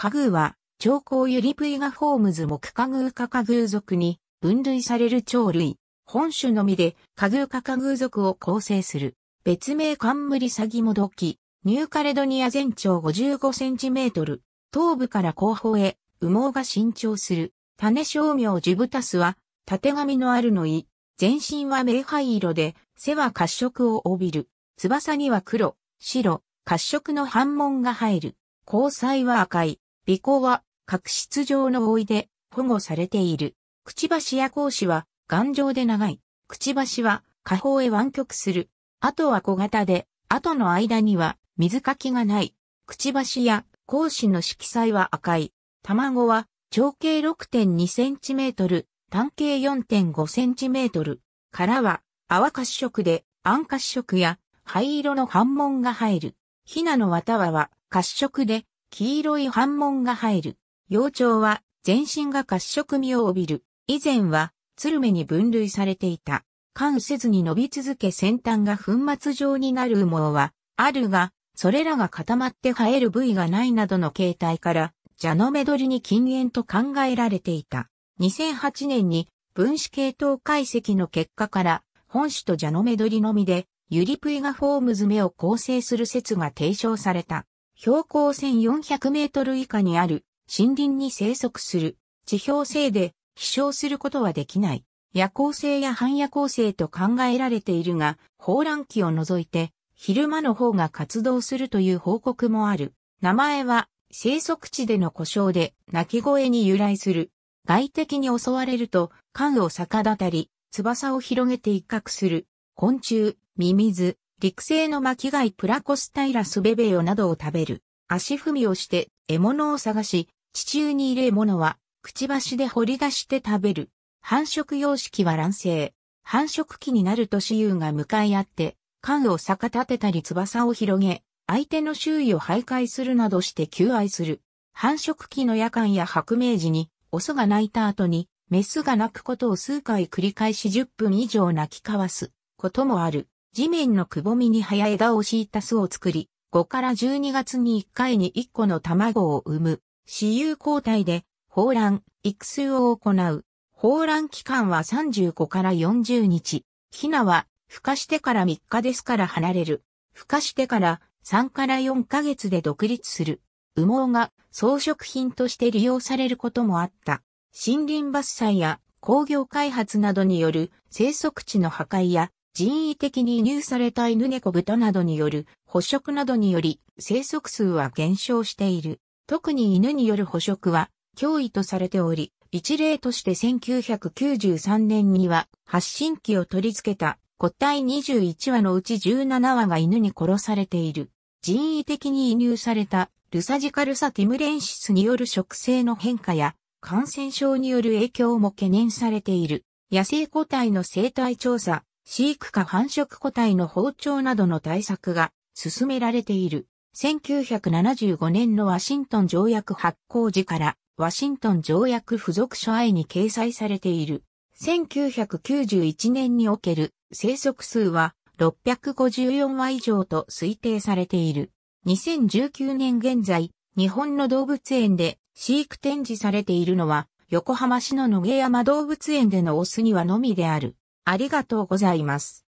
カグーは、長江ユリプイガホームズ木カグーカカグー族に分類される鳥類、本種のみでカグーカカグー族を構成する。別名冠サギモドキ、ニューカレドニア全長55センチメートル、頭部から後方へ羽毛が伸長する。種商名ジュブタスは、縦髪のあるのい、全身は明灰色で、背は褐色を帯びる。翼には黒、白、褐色の反紋が入る。交際は赤い。尾行は角質状の覆いで保護されている。くちばしや格子は頑丈で長い。くちばしは下方へ湾曲する。あとは小型で、あとの間には水かきがない。くちばしや格子の色彩は赤い。卵は長径 6.2cm、単径 4.5cm。殻は泡褐色で、暗褐色や灰色の反紋が入る。ひなの綿は褐色で、黄色い斑紋が入る。幼鳥は全身が褐色味を帯びる。以前は、鶴目に分類されていた。関せずに伸び続け先端が粉末状になる羽毛は、あるが、それらが固まって生える部位がないなどの形態から、ジャノメドリに禁煙と考えられていた。2008年に分子系統解析の結果から、本種とジャノメドリのみで、ユリプイガフォームズ目を構成する説が提唱された。標高1400メートル以下にある森林に生息する地表性で飛翔することはできない。夜行性や半夜行性と考えられているが、放卵期を除いて昼間の方が活動するという報告もある。名前は生息地での故障で鳴き声に由来する。外敵に襲われると、缶を逆立たり、翼を広げて一角する。昆虫、ミミズ、陸生の巻貝プラコスタイラスベベヨなどを食べる。足踏みをして獲物を探し、地中にいる獲物は、くちばしで掘り出して食べる。繁殖様式は卵生。繁殖期になると雌雄が向かい合って、缶を逆立てたり翼を広げ、相手の周囲を徘徊するなどして求愛する。繁殖期の夜間や白明時に、オスが鳴いた後に、メスが鳴くことを数回繰り返し10分以上鳴き交わすこともある。地面のくぼみに早枝を敷いた巣を作り、5から12月に1回に1個の卵を産む、私有交代で、放卵、育成を行う。放卵期間は35から40日。ヒナは、孵化してから3日ですから離れる。孵化してから3から4ヶ月で独立する。羽毛が装飾品として利用されることもあった。森林伐採や工業開発などによる生息地の破壊や人為的に輸入された犬猫豚などによる捕食などにより生息数は減少している。特に犬による捕食は脅威とされており、一例として1993年には発信機を取り付けた個体21羽のうち17羽が犬に殺されている。人為的に移入されたルサジカルサティムレンシスによる食性の変化や感染症による影響も懸念されている。野生個体の生態調査、飼育下繁殖個体の包丁などの対策が進められている。1975年のワシントン条約発行時からワシントン条約付属書愛に掲載されている。1991年における生息数は654羽以上と推定されている。2019年現在、日本の動物園で飼育展示されているのは横浜市の野毛山動物園でのオスにはのみである。ありがとうございます。